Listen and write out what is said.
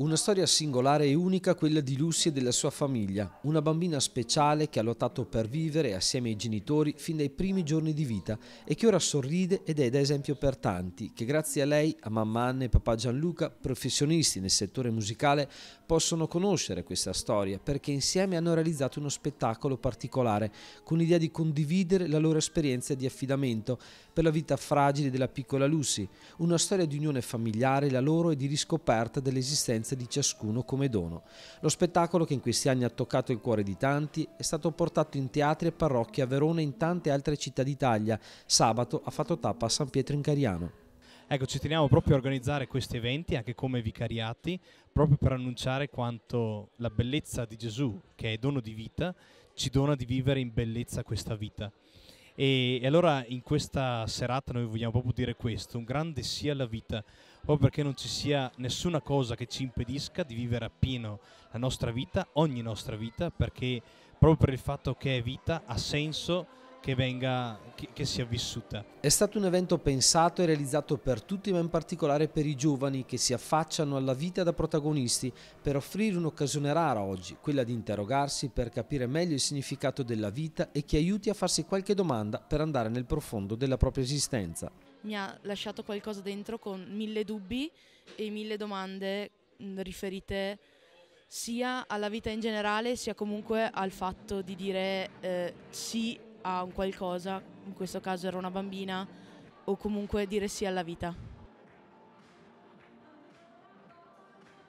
Una storia singolare e unica quella di Lucy e della sua famiglia, una bambina speciale che ha lottato per vivere assieme ai genitori fin dai primi giorni di vita e che ora sorride ed è da esempio per tanti che grazie a lei, a mamma Anna e papà Gianluca, professionisti nel settore musicale, possono conoscere questa storia perché insieme hanno realizzato uno spettacolo particolare con l'idea di condividere la loro esperienza di affidamento per la vita fragile della piccola Lucy, una storia di unione familiare la loro e di riscoperta delle l'esistenza di ciascuno come dono. Lo spettacolo che in questi anni ha toccato il cuore di tanti è stato portato in teatri e parrocchie a Verona e in tante altre città d'Italia. Sabato ha fatto tappa a San Pietro in Cariano. Ecco, ci teniamo proprio a organizzare questi eventi anche come vicariati, proprio per annunciare quanto la bellezza di Gesù, che è dono di vita, ci dona di vivere in bellezza questa vita. E, e, allora in questa serata noi vogliamo proprio dire questo, un grande sia la vita, proprio perché non ci sia nessuna cosa che ci impedisca di vivere appieno la nostra vita, ogni nostra vita, perché proprio per il fatto che è vita ha senso che, venga, che, che sia vissuta. È stato un evento pensato e realizzato per tutti, ma in particolare per i giovani che si affacciano alla vita da protagonisti per offrire un'occasione rara oggi, quella di interrogarsi per capire meglio il significato della vita e che aiuti a farsi qualche domanda per andare nel profondo della propria esistenza. Mi ha lasciato qualcosa dentro con mille dubbi e mille domande mm, riferite sia alla vita in generale sia comunque al fatto di dire eh, sì a un qualcosa, in questo caso era una bambina, o comunque dire sì alla vita.